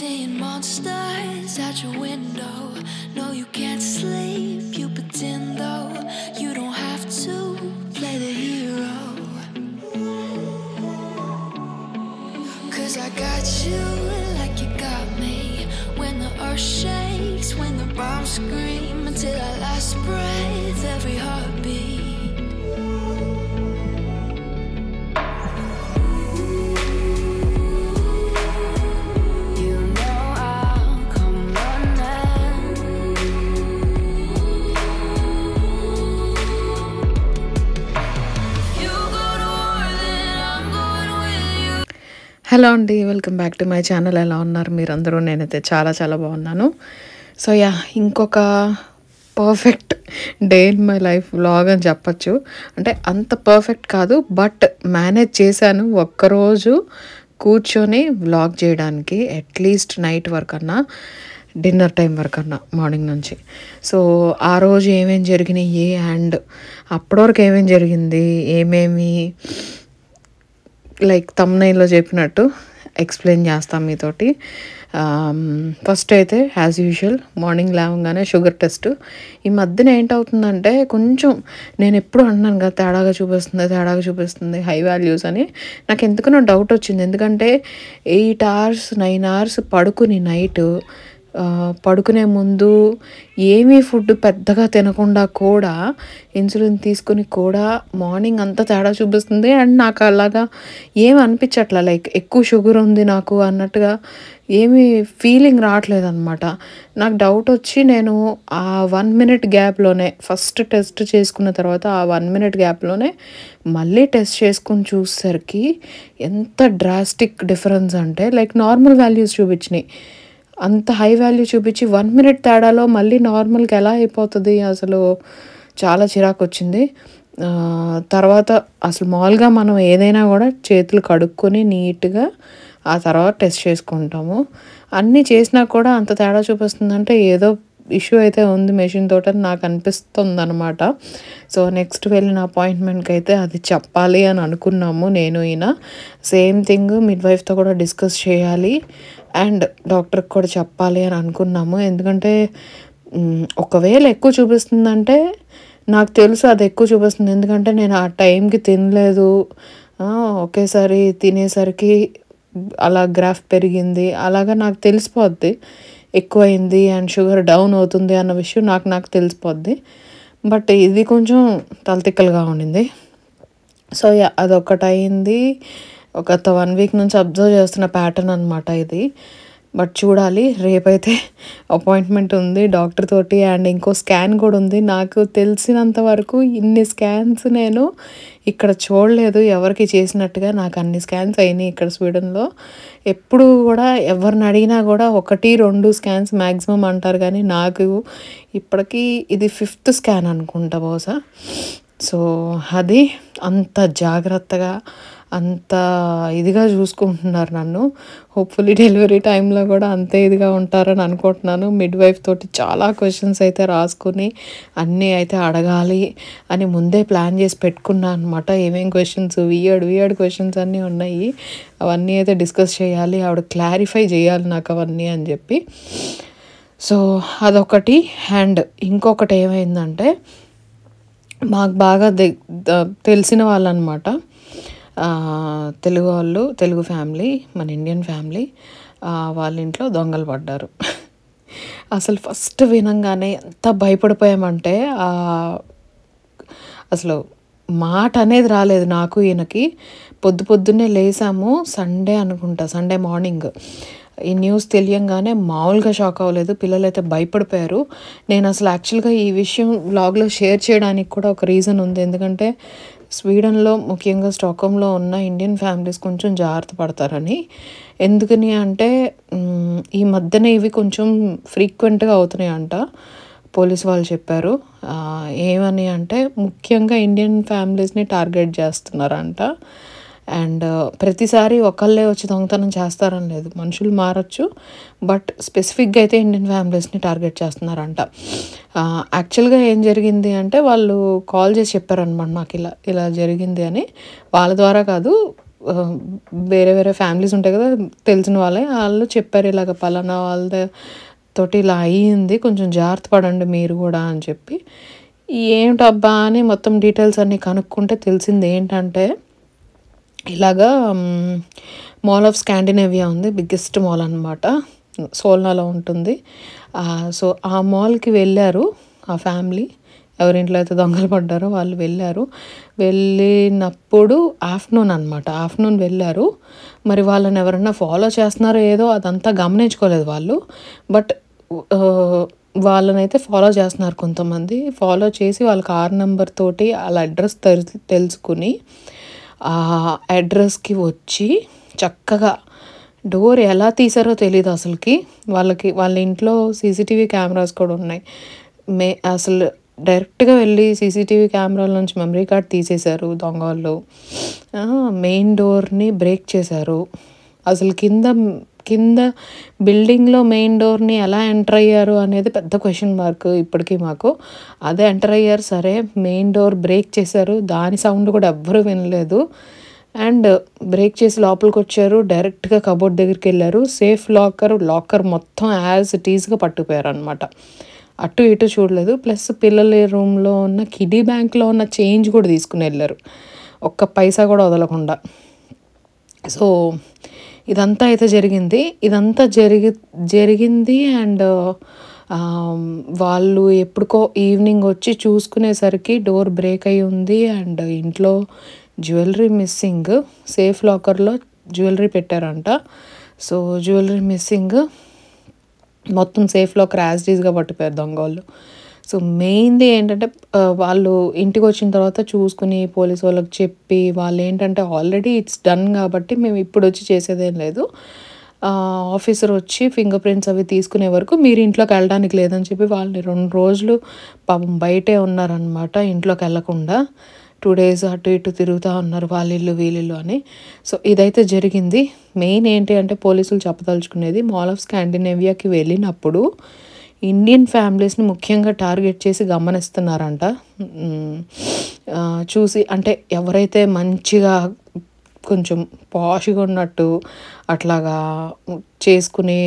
Seeing monsters at your window. No, you can't sleep, you pretend though. You don't have to play the hero. Cause I got you like you got me. When the earth shakes, when the bombs scream, until our last breath, every heart. Hello అండి welcome back to my channel ఎలా ఉన్నారు మీరందరూ నేనైతే చాలా చాలా బాగున్నాను so yeah ఇంకొక perfect day in my life vlog అని చెప్పచ్చు అంటే అంత పర్ఫెక్ట్ కాదు బట్ మేనేజ్ చేశాను ఒక్కరోజు కూర్చొని వ్లాగ్ చేయడానికి అట్లీస్ట్ నైట్ వరకు అన్నా డిన్నర్ టైం వరకు అన్న మార్నింగ్ నుంచి సో ఆ రోజు ఏమేమి జరిగినాయి అండ్ అప్పటివరకు ఏమేమి జరిగింది ఏమేమి లైక్ తమ్నైలో చెప్పినట్టు ఎక్స్ప్లెయిన్ చేస్తాం మీతోటి ఫస్ట్ um, అయితే యాజ్ యూజువల్ మార్నింగ్ లేవగానే షుగర్ టెస్ట్ ఈ మధ్యన ఏంటవుతుందంటే కొంచెం నేను ఎప్పుడు అన్నాను కదా తేడాగా చూపిస్తుంది తేడాగా చూపిస్తుంది హై వాల్యూస్ అని నాకు ఎందుకునో డౌట్ వచ్చింది ఎందుకంటే ఎయిట్ అవర్స్ నైన్ అవర్స్ పడుకుని నైట్ పడుకునే ముందు ఏమీ ఫుడ్ పెద్దగా తినకుండా కూడా ఇన్సులిన్ తీసుకుని కూడా మార్నింగ్ అంతా తేడా చూపిస్తుంది అండ్ నాకు అలాగా ఏమి అనిపించట్ల లైక్ ఎక్కువ షుగర్ ఉంది నాకు అన్నట్టుగా ఏమీ ఫీలింగ్ రావట్లేదు అనమాట నాకు డౌట్ వచ్చి నేను ఆ వన్ మినిట్ గ్యాప్లోనే ఫస్ట్ టెస్ట్ చేసుకున్న తర్వాత ఆ వన్ మినిట్ గ్యాప్లోనే మళ్ళీ టెస్ట్ చేసుకుని చూసేసరికి ఎంత డ్రాస్టిక్ డిఫరెన్స్ అంటే లైక్ నార్మల్ వాల్యూస్ చూపించినాయి అంత హై వాల్యూ చూపించి వన్ మినిట్ తేడాలో మళ్ళీ నార్మల్కి ఎలా అయిపోతుంది అసలు చాలా చిరాకు వచ్చింది తర్వాత అసలు మామూలుగా మనం ఏదైనా కూడా చేతులు కడుక్కొని నీట్గా ఆ తర్వాత టెస్ట్ చేసుకుంటాము అన్నీ చేసినా కూడా అంత తేడా చూపిస్తుందంటే ఏదో ఇష్యూ అయితే ఉంది మెషిన్ తోట నాకు అనిపిస్తుంది అనమాట సో నెక్స్ట్ వెళ్ళిన అపాయింట్మెంట్కి అయితే అది చెప్పాలి అని అనుకున్నాము నేను ఈయన సేమ్ థింగ్ మిడ్ వైఫ్తో కూడా డిస్కస్ చేయాలి అండ్ డాక్టర్కి కూడా చెప్పాలి అని అనుకున్నాము ఎందుకంటే ఒకవేళ ఎక్కువ చూపిస్తుందంటే నాకు తెలుసు అది ఎక్కువ చూపిస్తుంది ఎందుకంటే నేను ఆ టైంకి తినలేదు ఒకేసారి తినేసరికి అలా గ్రాఫ్ పెరిగింది అలాగా నాకు తెలిసిపోద్ది ఎక్కువైంది అండ్ షుగర్ డౌన్ అవుతుంది అన్న విషయం నాకు నాకు తెలిసిపోద్ది బట్ ఇది కొంచెం తలతిక్కలుగా ఉండింది సో అదొకటి అయింది ఒక వన్ వీక్ నుంచి అబ్జర్వ్ చేస్తున్న ప్యాటర్న్ అనమాట ఇది బట్ చూడాలి రేపైతే అపాయింట్మెంట్ ఉంది డాక్టర్ తోటి అండ్ ఇంకో స్కాన్ కూడా ఉంది నాకు తెలిసినంత వరకు ఇన్ని స్కాన్స్ నేను ఇక్కడ చూడలేదు ఎవరికి చేసినట్టుగా నాకు అన్ని స్కాన్స్ అయినాయి ఇక్కడ స్వీడన్లో ఎప్పుడు కూడా ఎవరిని అడిగినా కూడా ఒకటి రెండు స్కాన్స్ మ్యాక్సిమం అంటారు కానీ నాకు ఇప్పటికీ ఇది ఫిఫ్త్ స్కాన్ అనుకుంటా బహుశా సో అది అంత జాగ్రత్తగా అంత ఇదిగా చూసుకుంటున్నారు నన్ను హోప్ఫుల్లీ డెలివరీ టైంలో కూడా అంతే ఇదిగా ఉంటారని అనుకుంటున్నాను మిడ్ వైఫ్ తోటి చాలా క్వశ్చన్స్ అయితే రాసుకుని అన్నీ అయితే అడగాలి అని ముందే ప్లాన్ చేసి పెట్టుకున్నాను అనమాట ఏమేమి క్వశ్చన్స్ వియర్డ్ వియర్డ్ క్వశ్చన్స్ అన్నీ ఉన్నాయి అవన్నీ అయితే డిస్కస్ చేయాలి ఆవిడ క్లారిఫై చేయాలి నాకు అవన్నీ అని చెప్పి సో అదొకటి హ్యాండ్ ఇంకొకటి ఏమైందంటే మాకు బాగా తెలిసిన వాళ్ళనమాట తెలుగు వాళ్ళు తెలుగు ఫ్యామిలీ మన ఇండియన్ ఫ్యామిలీ వాళ్ళ ఇంట్లో దొంగలు పడ్డారు అసలు ఫస్ట్ వినంగానే ఎంత భయపడిపోయామంటే అసలు మాట అనేది రాలేదు నాకు ఈయనకి పొద్దు పొద్దున్నే లేసాము సండే అనుకుంటా సండే మార్నింగ్ ఈ న్యూస్ తెలియంగానే మామూలుగా షాక్ అవ్వలేదు పిల్లలు అయితే భయపడిపోయారు నేను అసలు యాక్చువల్గా ఈ విషయం బ్లాగ్లో షేర్ చేయడానికి కూడా ఒక రీజన్ ఉంది ఎందుకంటే స్వీడన్లో ముఖ్యంగా స్టాకంలో ఉన్న ఇండియన్ ఫ్యామిలీస్ కొంచెం జాగ్రత్త పడతారని ఎందుకని అంటే ఈ మధ్యన ఇవి కొంచెం ఫ్రీక్వెంట్గా అవుతున్నాయి అంట పోలీస్ వాళ్ళు చెప్పారు ఏమని అంటే ముఖ్యంగా ఇండియన్ ఫ్యామిలీస్ని టార్గెట్ చేస్తున్నారంట అండ్ uh, ప్రతిసారి ఒకళ్ళే వచ్చి దొంగతనం చేస్తారని లేదు మనుషులు మారచ్చు బట్ స్పెసిఫిక్గా అయితే ఇండియన్ ఫ్యామిలీస్ని టార్గెట్ చేస్తున్నారంట యాక్చువల్గా ఏం జరిగింది అంటే వాళ్ళు కాల్ చేసి చెప్పారనమాట నాకు ఇలా ఇలా జరిగింది అని వాళ్ళ ద్వారా కాదు వేరే వేరే ఫ్యామిలీస్ ఉంటాయి కదా తెలిసిన వాళ్ళే వాళ్ళు చెప్పారు ఇలాగ పలానా వాళ్ళ తోటి ఇలా అయ్యింది కొంచెం జాగ్రత్త పడండి మీరు కూడా అని చెప్పి ఏంటబ్బా అని మొత్తం డీటెయిల్స్ అన్నీ కనుక్కుంటే తెలిసింది ఏంటంటే ఇలాగా మాల్ ఆఫ్ స్కాండినేవియా ఉంది బిగ్గెస్ట్ మాల్ అనమాట సోల్నాలో ఉంటుంది సో ఆ మాల్కి వెళ్ళారు ఆ ఫ్యామిలీ ఎవరింట్లో అయితే దొంగలు పడ్డారో వాళ్ళు వెళ్ళారు వెళ్ళినప్పుడు ఆఫ్టర్నూన్ అనమాట ఆఫ్టర్నూన్ వెళ్ళారు మరి వాళ్ళని ఎవరన్నా ఫాలో చేస్తున్నారో ఏదో అదంతా గమనించుకోలేదు వాళ్ళు బట్ వాళ్ళనైతే ఫాలో చేస్తున్నారు కొంతమంది ఫాలో చేసి వాళ్ళ కార్ నెంబర్ తోటి వాళ్ళ అడ్రస్ తెలుసుకుని అడ్రస్కి వచ్చి చక్కగా డోర్ ఎలా తీసారో తెలియదు అసలుకి వాళ్ళకి వాళ్ళ ఇంట్లో సీసీటీవీ కెమెరాస్ కూడా ఉన్నాయి మే అసలు డైరెక్ట్గా వెళ్ళి సీసీటీవీ కెమెరాల నుంచి మెమరీ కార్డ్ తీసేశారు దొంగ వాళ్ళు మెయిన్ డోర్ని బ్రేక్ చేశారు అసలు కింద కింద బిల్డింగ్లో మెయిన్ డోర్ని ఎలా ఎంటర్ అయ్యారు అనేది పెద్ద క్వశ్చన్ మార్క్ ఇప్పటికీ మాకు అదే ఎంటర్ అయ్యారు సరే మెయిన్ డోర్ బ్రేక్ చేశారు దాని సౌండ్ కూడా ఎవ్వరూ వినలేదు అండ్ బ్రేక్ చేసి లోపలికి వచ్చారు డైరెక్ట్గా కబోర్డ్ దగ్గరికి వెళ్ళారు సేఫ్ లాకర్ లాకర్ మొత్తం యాజ్ ఇట్ ఈజ్గా పట్టుకుపోయారు అనమాట అటు ఇటు చూడలేదు ప్లస్ పిల్లల రూమ్లో ఉన్న కిడీ బ్యాంక్లో ఉన్న చేంజ్ కూడా తీసుకుని వెళ్ళారు ఒక్క పైసా కూడా వదలకుండా సో ఇదంతా అయితే జరిగింది ఇదంతా జరిగి జరిగింది అండ్ um, వాళ్ళు ఎప్పుడుకో ఈవినింగ్ వచ్చి చూసుకునేసరికి డోర్ బ్రేక్ అయి ఉంది అండ్ ఇంట్లో జ్యువెలరీ మిస్సింగ్ సేఫ్ లాకర్లో జ్యువెలరీ పెట్టారంట సో జ్యువెలరీ మిస్సింగ్ మొత్తం సేఫ్లో క్రాష్ డీస్గా పట్టిపోయారు దొంగ వాళ్ళు సో మెయిన్లీ ఏంటంటే వాళ్ళు ఇంటికి వచ్చిన తర్వాత చూసుకుని పోలీస్ వాళ్ళకి చెప్పి వాళ్ళు ఏంటంటే ఆల్రెడీ ఇట్స్ డన్ కాబట్టి మేము ఇప్పుడు వచ్చి చేసేదేం లేదు ఆఫీసర్ వచ్చి ఫింగర్ ప్రింట్స్ అవి తీసుకునే వరకు మీరు ఇంట్లోకి వెళ్ళడానికి లేదని చెప్పి వాళ్ళని రెండు రోజులు పాపం బయటే ఉన్నారనమాట ఇంట్లోకి వెళ్ళకుండా టూ డేస్ అటు ఇటు తిరుగుతూ ఉన్నారు వాళ్ళిల్లు వీళ్ళిల్లు అని సో ఇదైతే జరిగింది మెయిన్ ఏంటి అంటే పోలీసులు చెప్పదలుచుకునేది మాల్ ఆఫ్ స్కాండినేవియాకి వెళ్ళినప్పుడు ఇండియన్ ఫ్యామిలీస్ని ముఖ్యంగా టార్గెట్ చేసి గమనిస్తున్నారంట చూసి అంటే ఎవరైతే మంచిగా కొంచెం పాష్గా ఉన్నట్టు అట్లాగా చేసుకునే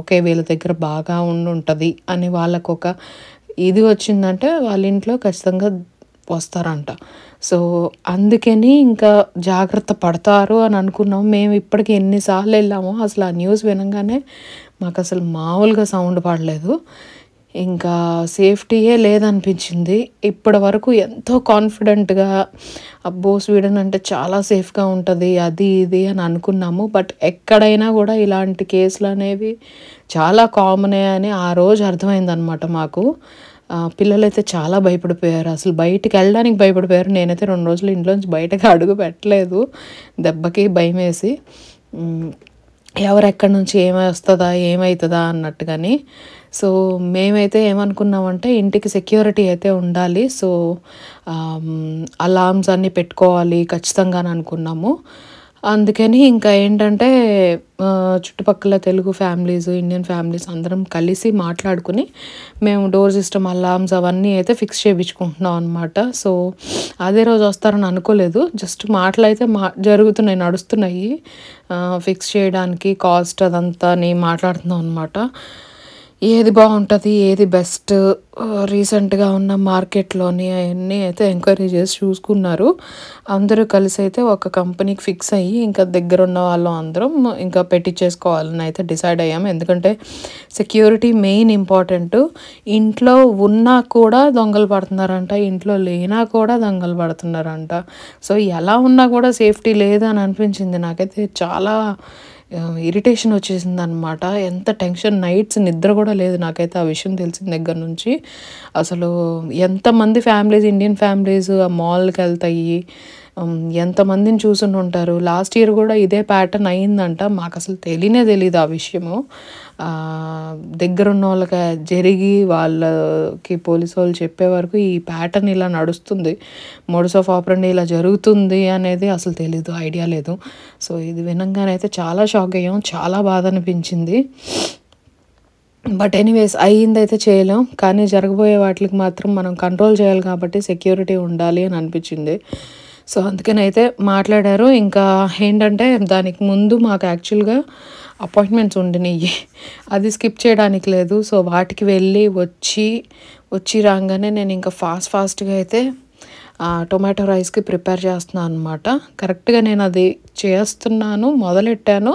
ఒకే వీళ్ళ దగ్గర బాగా ఉండి ఉంటుంది అని వాళ్ళకు ఒక ఇది వచ్చిందంటే వాళ్ళ ఇంట్లో ఖచ్చితంగా వస్తారంట సో అందుకని ఇంకా జాగ్రత్త పడతారు అని అనుకున్నాం మేము ఇప్పటికి ఎన్నిసార్లు వెళ్ళామో అసలు ఆ న్యూస్ వినగానే మాకు అసలు మామూలుగా సౌండ్ పడలేదు ఇంకా సేఫ్టీయే లేదనిపించింది ఇప్పటి వరకు ఎంతో కాన్ఫిడెంట్గా అబ్బో స్వీడన్ అంటే చాలా సేఫ్గా ఉంటుంది అది ఇది అని అనుకున్నాము బట్ ఎక్కడైనా కూడా ఇలాంటి కేసులు అనేవి చాలా కామనే అని ఆ రోజు అర్థమైంది అనమాట మాకు పిల్లలైతే చాలా భయపడిపోయారు అసలు బయటికి వెళ్ళడానికి భయపడిపోయారు నేనైతే రెండు రోజులు ఇంట్లోంచి బయటకు అడుగు పెట్టలేదు దెబ్బకి భయం వేసి ఎవరెక్కడి నుంచి వస్తుందా ఏమవుతుందా అన్నట్టు కానీ సో మేమైతే ఏమనుకున్నామంటే ఇంటికి సెక్యూరిటీ అయితే ఉండాలి సో అలామ్స్ అన్నీ పెట్టుకోవాలి ఖచ్చితంగా అనుకున్నాము అందుకని ఇంకా ఏంటంటే చుట్టుపక్కల తెలుగు ఫ్యామిలీస్ ఇండియన్ ఫ్యామిలీస్ అందరం కలిసి మాట్లాడుకుని మేము డోర్ సిస్టమ్ అలామ్స్ అవన్నీ అయితే ఫిక్స్ చేయించుకుంటున్నాం అనమాట సో అదే రోజు వస్తారని అనుకోలేదు జస్ట్ మాటలు అయితే మా జరుగుతున్నాయి నడుస్తున్నాయి ఫిక్స్ చేయడానికి కాస్ట్ అదంతా నేను మాట్లాడుతున్నాం అనమాట ఏది బాగుంటుంది ఏది బెస్ట్ రీసెంట్గా ఉన్న మార్కెట్లోని అవన్నీ అయితే ఎంక్వైరీ చేసి చూసుకున్నారు అందరూ కలిసి అయితే ఒక కంపెనీకి ఫిక్స్ అయ్యి ఇంకా దగ్గర ఉన్న వాళ్ళం అందరం ఇంకా పెట్టించేసుకోవాలని అయితే డిసైడ్ అయ్యాము ఎందుకంటే సెక్యూరిటీ మెయిన్ ఇంపార్టెంట్ ఇంట్లో ఉన్నా కూడా దొంగలు పడుతున్నారంట ఇంట్లో లేనా కూడా దొంగలు పడుతున్నారంట సో ఎలా ఉన్నా కూడా సేఫ్టీ లేదు అని అనిపించింది నాకైతే చాలా ఇరిటేషన్ వచ్చేసింది అనమాట ఎంత టెన్షన్ నైట్స్ నిద్ర కూడా లేదు నాకైతే ఆ విషయం తెలిసింది దగ్గర నుంచి అసలు ఎంతమంది ఫ్యామిలీస్ ఇండియన్ ఫ్యామిలీస్ ఆ మాల్కి వెళ్తాయి ఎంతమందిని చూసుని ఉంటారు లాస్ట్ ఇయర్ కూడా ఇదే ప్యాటర్న్ అయిందంట మాకు అసలు తెలియనే తెలియదు ఆ విషయము దగ్గరున్న వాళ్ళకి జరిగి వాళ్ళకి పోలీసు వాళ్ళు చెప్పే వరకు ఈ ప్యాటర్న్ ఇలా నడుస్తుంది మోడస్ ఆఫ్ ఆపరండి ఇలా జరుగుతుంది అనేది అసలు తెలీదు ఐడియా లేదు సో ఇది వినంగానైతే చాలా షాక్ అయ్యాం చాలా బాధ అనిపించింది బట్ ఎనీవేస్ అయ్యిందైతే చేయలేం కానీ జరగబోయే వాటికి మాత్రం మనం కంట్రోల్ చేయాలి కాబట్టి సెక్యూరిటీ ఉండాలి అని అనిపించింది సో అందుకనైతే మాట్లాడారు ఇంకా ఏంటంటే దానికి ముందు మాకు యాక్చువల్గా అపాయింట్మెంట్స్ ఉండినాయి అది స్కిప్ చేయడానికి లేదు సో వాటికి వెళ్ళి వచ్చి వచ్చి రాగానే నేను ఇంకా ఫాస్ట్ ఫాస్ట్గా అయితే టొమాటో రైస్కి ప్రిపేర్ చేస్తున్నాను అనమాట కరెక్ట్గా నేను అది చేస్తున్నాను మొదలెట్టాను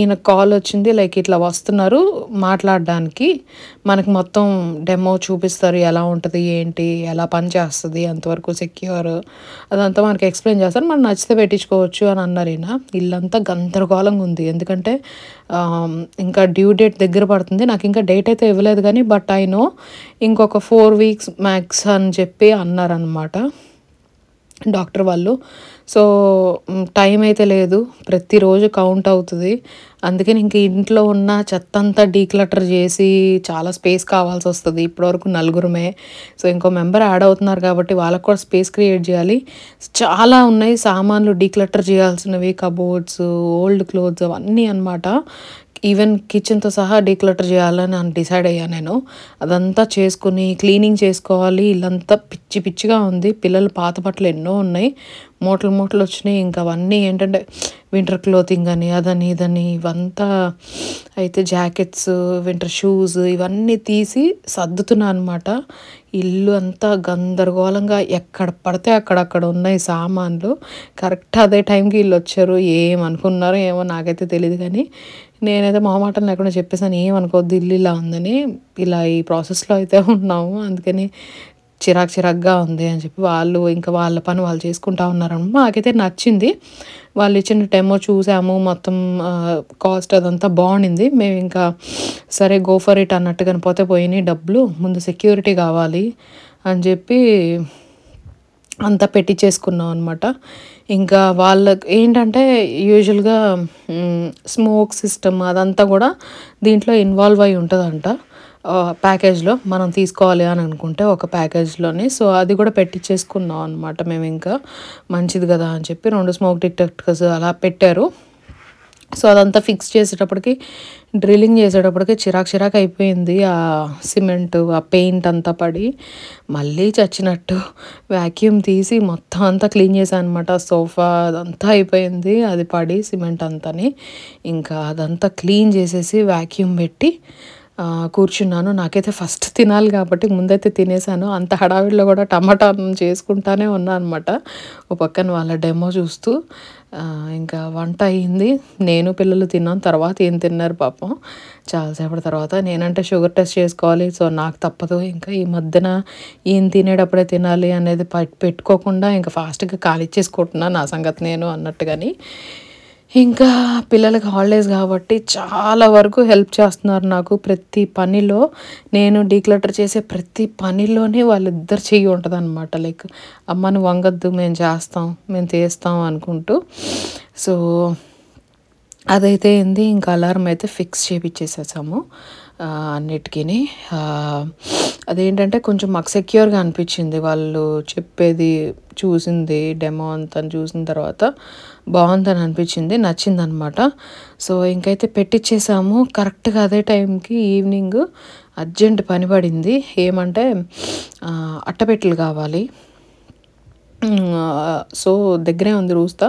ఈయన కాల్ వచ్చింది లైక్ ఇట్లా వస్తున్నారు మాట్లాడడానికి మనకు మొత్తం డెమో చూపిస్తారు ఎలా ఉంటుంది ఏంటి ఎలా పనిచేస్తుంది ఎంతవరకు సెక్యూర్ అదంతా మనకి ఎక్స్ప్లెయిన్ చేస్తారు మనం నచ్చితే పెట్టించుకోవచ్చు అని అన్నారు ఈయన ఇల్లంతా గందరగోళంగా ఉంది ఎందుకంటే ఇంకా డ్యూ డేట్ దగ్గర పడుతుంది నాకు ఇంకా డేట్ అయితే ఇవ్వలేదు కానీ బట్ ఐ నో ఇంకొక ఫోర్ వీక్స్ మ్యాక్స్ అని చెప్పి అన్నారనమాట డాక్టర్ వాళ్ళు సో టైం అయితే లేదు ప్రతిరోజు కౌంట్ అవుతుంది అందుకే ఇంక ఇంట్లో ఉన్న చెత్త అంతా డీక్లటర్ చేసి చాలా స్పేస్ కావాల్సి వస్తుంది ఇప్పటివరకు నలుగురమే సో ఇంకో మెంబర్ యాడ్ అవుతున్నారు కాబట్టి వాళ్ళకు కూడా స్పేస్ క్రియేట్ చేయాలి చాలా ఉన్నాయి సామాన్లు డీక్లటర్ చేయాల్సినవి కబోర్డ్స్ ఓల్డ్ క్లోత్స్ అవన్నీ అనమాట ఈవెన్ కిచెన్తో సహా డీక్లటర్ చేయాలని అని డిసైడ్ అయ్యాను నేను అదంతా చేసుకుని క్లీనింగ్ చేసుకోవాలి ఇల్లంతా పిచ్చి పిచ్చిగా ఉంది పిల్లలు పాత బట్టలు ఎన్నో ఉన్నాయి మూటలు మూటలు వచ్చినాయి ఇంకా అవన్నీ ఏంటంటే వింటర్ క్లోతింగ్ అని అదని ఇదని ఇవంతా అయితే జాకెట్స్ వింటర్ షూస్ ఇవన్నీ తీసి సర్దుతున్నా అనమాట ఇల్లు అంతా గందరగోళంగా ఎక్కడ పడితే అక్కడక్కడ ఉన్నాయి సామాన్లు కరెక్ట్ అదే టైంకి వీళ్ళు వచ్చారు ఏమనుకున్నారో ఏమో నాకైతే తెలియదు కానీ నేనైతే మొహమాటం లేకుండా చెప్పేసాను ఏమనుకోవద్దు ఇల్లు ఇలా ఉందని ఇలా ఈ ప్రాసెస్లో అయితే ఉన్నాము అందుకని చిరాకు చిరాకుగా ఉంది అని చెప్పి వాళ్ళు ఇంకా వాళ్ళ పని వాళ్ళు చేసుకుంటా ఉన్నారనమాట మాకైతే నచ్చింది వాళ్ళు ఇచ్చిన టెమో చూసాము మొత్తం కాస్ట్ అదంతా బాగుండింది మేము ఇంకా సరే గోఫర్ ఇట్ అన్నట్టు కనిపోతే పోతే పోయినాయి డబ్బులు ముందు సెక్యూరిటీ కావాలి అని చెప్పి అంతా పెట్టి చేసుకున్నాం అనమాట ఇంకా వాళ్ళకి ఏంటంటే యూజువల్గా స్మోక్ సిస్టమ్ అదంతా కూడా దీంట్లో ఇన్వాల్వ్ అయి ఉంటుందంట ప్యాకేజ్లో మనం తీసుకోవాలి అని అనుకుంటే ఒక ప్యాకేజ్లోని సో అది కూడా పెట్టించేసుకున్నాం అనమాట మేము ఇంకా మంచిది కదా అని చెప్పి రెండు స్మోక్ డిటెక్టర్స్ అలా పెట్టారు సో అదంతా ఫిక్స్ చేసేటప్పటికి డ్రిల్లింగ్ చేసేటప్పటికి చిరాక్ చిరాకు అయిపోయింది ఆ సిమెంట్ ఆ పెయింట్ అంతా పడి మళ్ళీ చచ్చినట్టు వ్యాక్యూమ్ తీసి మొత్తం అంతా క్లీన్ చేశాను అనమాట సోఫా అదంతా అయిపోయింది అది పడి సిమెంట్ అంతాని ఇంకా అదంతా క్లీన్ చేసేసి వ్యాక్యూమ్ పెట్టి కూర్చున్నాను నాకైతే ఫస్ట్ తినాలి కాబట్టి ముందైతే తినేసాను అంత హడావిడిలో కూడా టమాటా చేసుకుంటానే ఉన్నాను అనమాట ఓ పక్కన వాళ్ళ డెమో చూస్తూ ఇంకా వంట అయ్యింది నేను పిల్లలు తిన్నాను తర్వాత ఏం తిన్నారు పాపం చాలాసేపటి తర్వాత నేనంటే షుగర్ టెస్ట్ చేసుకోవాలి సో నాకు తప్పదు ఇంకా ఈ మధ్యన ఏం తినేటప్పుడే తినాలి అనేది పెట్టుకోకుండా ఇంకా ఫాస్ట్గా ఖాళీ చేసుకుంటున్నాను నా సంగతి నేను అన్నట్టు కానీ ఇంకా పిల్లలకి హాలిడేస్ కాబట్టి చాలా వరకు హెల్ప్ చేస్తున్నారు నాకు ప్రతి పనిలో నేను డీక్లటర్ చేసే ప్రతి పనిలోనే వాళ్ళిద్దరు చెయ్యి ఉంటుంది అనమాట లైక్ అమ్మని వంగద్దు మేము చేస్తాం మేము తీస్తాం అనుకుంటూ సో అదైతే ఏంది ఇంకా అలారం అయితే ఫిక్స్ చేపించేసేసాము అన్నిటికీ అదేంటంటే కొంచెం మాకు సెక్యూర్గా అనిపించింది వాళ్ళు చెప్పేది చూసింది డెమో అంతా చూసిన తర్వాత బాగుందని అనిపించింది నచ్చింది అనమాట సో ఇంకైతే పెట్టించేసాము కరెక్ట్గా అదే టైంకి ఈవినింగ్ అర్జెంట్ పని పడింది ఏమంటే అట్టపెట్టెలు కావాలి సో దగ్గరే ఉంది రూస్తా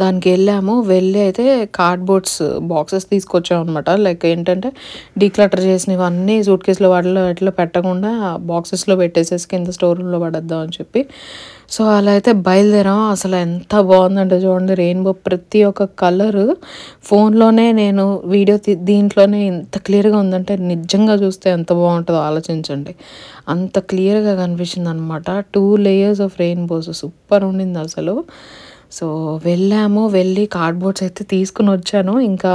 దానికి వెళ్ళాము వెళ్ళి అయితే కార్డ్బోర్డ్స్ బాక్సెస్ తీసుకొచ్చాం అనమాట లైక్ ఏంటంటే డీక్లటర్ చేసినవన్నీ సూట్ కేసులో వాటిలో ఎట్లా పెట్టకుండా బాక్సెస్లో పెట్టేసేసి కింద స్టోర్ రూమ్లో పడేద్దాం అని చెప్పి సో అలా అయితే బయలుదేరాం అసలు ఎంత బాగుందంటే చూడండి రెయిన్బో ప్రతి ఒక్క కలర్ ఫోన్లోనే నేను వీడియో దీంట్లోనే ఎంత క్లియర్గా ఉందంటే నిజంగా చూస్తే ఎంత బాగుంటుందో ఆలోచించండి అంత క్లియర్గా కనిపించింది అనమాట two layers of rainbows super ఉండింది అసలు సో వెళ్ళాము వెళ్ళి కార్డ్బోర్డ్స్ అయితే తీసుకుని వచ్చాను ఇంకా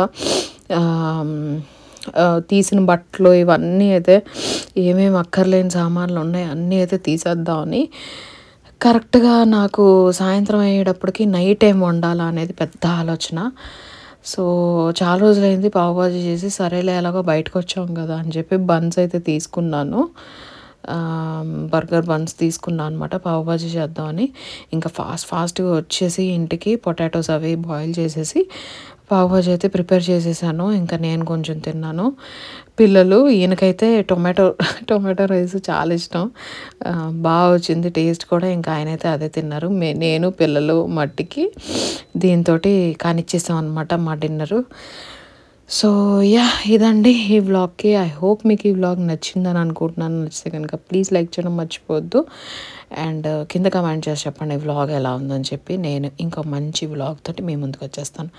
తీసిన బట్టలు ఇవన్నీ అయితే ఏమేమి అక్కర్లేని సామాన్లు ఉన్నాయి అన్నీ అయితే తీసేద్దామని కరెక్ట్గా నాకు సాయంత్రం అయ్యేటప్పటికి నైట్ ఏం వండాలా అనేది పెద్ద ఆలోచన సో చాలా రోజులైంది పావుబాజీ చేసి సరేలే ఎలాగో బయటకు వచ్చాం కదా అని చెప్పి బన్స్ అయితే తీసుకున్నాను బర్గర్ బన్స్ తీసుకున్నాను అనమాట పావుబాజీ చేద్దామని ఇంకా ఫాస్ట్ ఫాస్ట్గా వచ్చేసి ఇంటికి పొటాటోస్ అవి బాయిల్ చేసేసి పావుబాజీ అయితే ప్రిపేర్ చేసేసాను ఇంకా నేను కొంచెం తిన్నాను పిల్లలు ఈయనకైతే టొమాటో టొమాటో రైస్ చాలా ఇష్టం బాగా వచ్చింది టేస్ట్ కూడా ఇంకా ఆయనైతే అదే తిన్నారు మే నేను పిల్లలు మట్టికి దీంతో కానిచ్చేసాం అనమాట మా డిన్నరు సో యా ఇదండి ఈ వ్లాగ్కి ఐ హోప్ మీకు ఈ వ్లాగ్ నచ్చిందని అనుకుంటున్నాను నచ్చితే కనుక ప్లీజ్ లైక్ చేయడం మర్చిపోవద్దు అండ్ uh, కింద కమెంట్ చేసి చెప్పండి వ్లాగ్ ఎలా ఉందని చెప్పి నేను ఇంకా మంచి వ్లాగ్ తోటి మీ ముందుకు వచ్చేస్తాను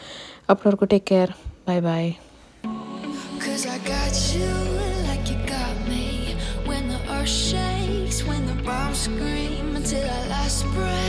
అప్పటి వరకు take care bye bye When the bombs scream Until last breath